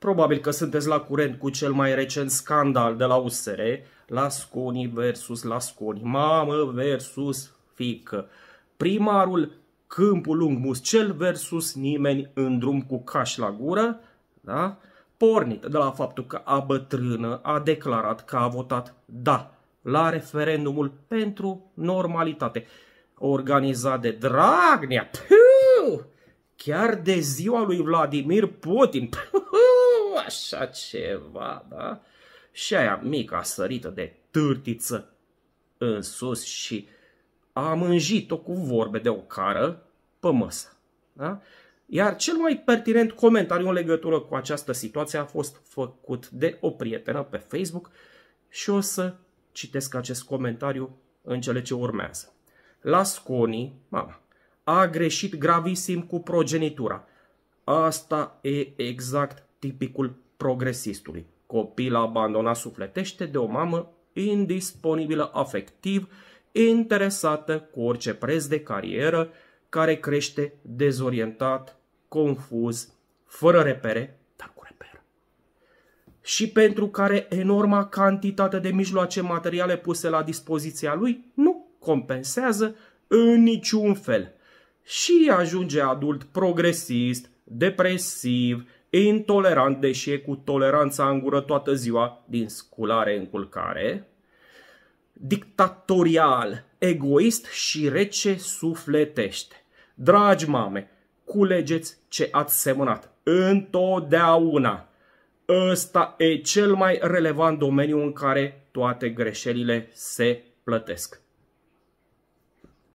Probabil că sunteți la curent cu cel mai recent scandal de la USR, Lasconi versus Lasconi, mamă versus fică, primarul Câmpul Lung Muscel versus nimeni în drum cu caș la gură, da? pornit de la faptul că a bătrână a declarat că a votat da la referendumul pentru normalitate, organizat de Dragnea, Piu! chiar de ziua lui Vladimir Putin. Piu! așa ceva, da? Și aia mica sărită de târtiță în sus și a mânjit-o cu vorbe de ocară pe măsă, Da? Iar cel mai pertinent comentariu în legătură cu această situație a fost făcut de o prietenă pe Facebook și o să citesc acest comentariu în cele ce urmează. Lasconi, mama, a greșit gravisim cu progenitura. Asta e exact tipicul progresistului. Copil abandonat sufletește de o mamă indisponibilă afectiv, interesată cu orice preț de carieră, care crește dezorientat, confuz, fără repere, dar cu reper. Și pentru care enorma cantitate de mijloace materiale puse la dispoziția lui nu compensează în niciun fel. Și ajunge adult progresist, depresiv, e intolerant, deși e cu toleranța în gură toată ziua, din sculare în culcare, dictatorial, egoist și rece sufletește. Dragi mame, culegeți ce ați semănat. Întotdeauna. Ăsta e cel mai relevant domeniu în care toate greșelile se plătesc.